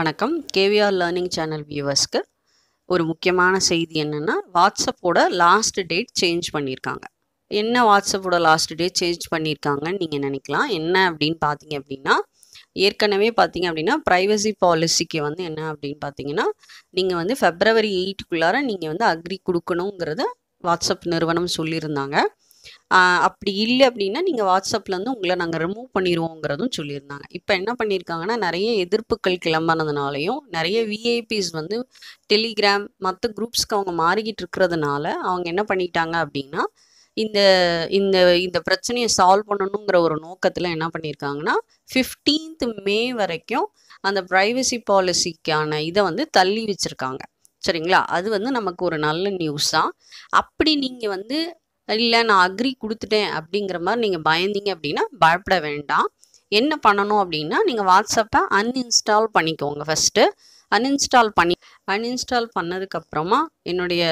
வணக்கம் KVR learning channel வியூவர்ஸ்க்கு ஒரு முக்கியமான செய்தி என்னென்னா வாட்ஸ்அப்போட லாஸ்ட் டேட் சேஞ்ச் பண்ணியிருக்காங்க என்ன வாட்ஸ்அப்போட லாஸ்ட் டேட் சேஞ்ச் பண்ணியிருக்காங்கன்னு நீங்கள் நினைக்கலாம் என்ன அப்படின்னு பார்த்தீங்க அப்படின்னா ஏற்கனவே பார்த்தீங்க அப்படின்னா ப்ரைவசி பாலிசிக்கு வந்து என்ன அப்படின்னு பார்த்தீங்கன்னா நீங்கள் வந்து ஃபெப்ரவரி எயிட்டுக்குள்ளார நீங்கள் வந்து அக்ரி கொடுக்கணுங்கிறத வாட்ஸ்அப் நிறுவனம் சொல்லியிருந்தாங்க அப்படி இல்லை அப்படின்னா நீங்கள் வாட்ஸ்அப்லேருந்து உங்களை நாங்கள் ரிமூவ் பண்ணிடுவோங்கிறதும் சொல்லியிருந்தாங்க இப்போ என்ன பண்ணியிருக்காங்கன்னா நிறைய எதிர்ப்புகள் கிளம்பினதுனாலையும் நிறைய விஐபிஸ் வந்து டெலிகிராம் மற்ற குரூப்ஸ்க்கு அவங்க மாறிக்கிட்டு இருக்கிறதுனால அவங்க என்ன பண்ணிட்டாங்க அப்படின்னா இந்த இந்த இந்த பிரச்சனையை சால்வ் பண்ணணுங்கிற ஒரு நோக்கத்தில் என்ன பண்ணியிருக்காங்கன்னா ஃபிஃப்டீன்த் மே வரைக்கும் அந்த ப்ரைவசி பாலிசிக்கான இதை வந்து தள்ளி வச்சுருக்காங்க சரிங்களா அது வந்து நமக்கு ஒரு நல்ல நியூஸ் தான் அப்படி நீங்கள் வந்து இல்லை நான் அக்ரி கொடுத்துட்டேன் அப்படிங்கிற மாதிரி நீங்கள் பயந்தீங்க அப்படின்னா பயப்பட வேண்டாம் என்ன பண்ணணும் அப்படின்னா நீங்கள் வாட்ஸ்அப்பை அன்இன்ஸ்டால் பண்ணிக்கோங்க ஃபஸ்ட்டு அன்இன்ஸ்டால் பண்ணி அன்இன்ஸ்டால் பண்ணதுக்கப்புறமா என்னுடைய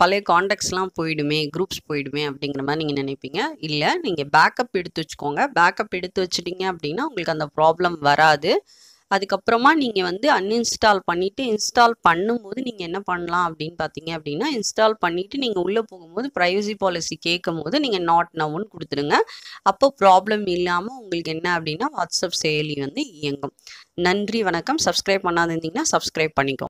பழைய காண்டாக்ட்ஸ்லாம் போயிடுமே குரூப்ஸ் போயிடுமே அப்படிங்கிற மாதிரி நீங்கள் நினைப்பீங்க இல்லை நீங்கள் பேக்கப் எடுத்து வச்சுக்கோங்க பேக்கப் எடுத்து வச்சுட்டிங்க அப்படின்னா உங்களுக்கு அந்த ப்ராப்ளம் வராது அதுக்கப்புறமா நீங்கள் வந்து அன்இன்ஸ்டால் பண்ணிவிட்டு இன்ஸ்டால் பண்ணும்போது நீங்கள் என்ன பண்ணலாம் அப்படின்னு பார்த்தீங்க அப்படின்னா இன்ஸ்டால் பண்ணிவிட்டு நீங்கள் உள்ளே போகும்போது ப்ரைவசி பாலிசி கேட்கும் போது நீங்கள் நாட் நவுன்னு கொடுத்துருங்க அப்போ ப்ராப்ளம் இல்லாமல் உங்களுக்கு என்ன அப்படின்னா வாட்ஸ்அப் செயலி வந்து இயங்கும் நன்றி வணக்கம் சப்ஸ்கிரைப் பண்ணாதிருந்தீங்கன்னா சப்ஸ்கிரைப் பண்ணிக்கோ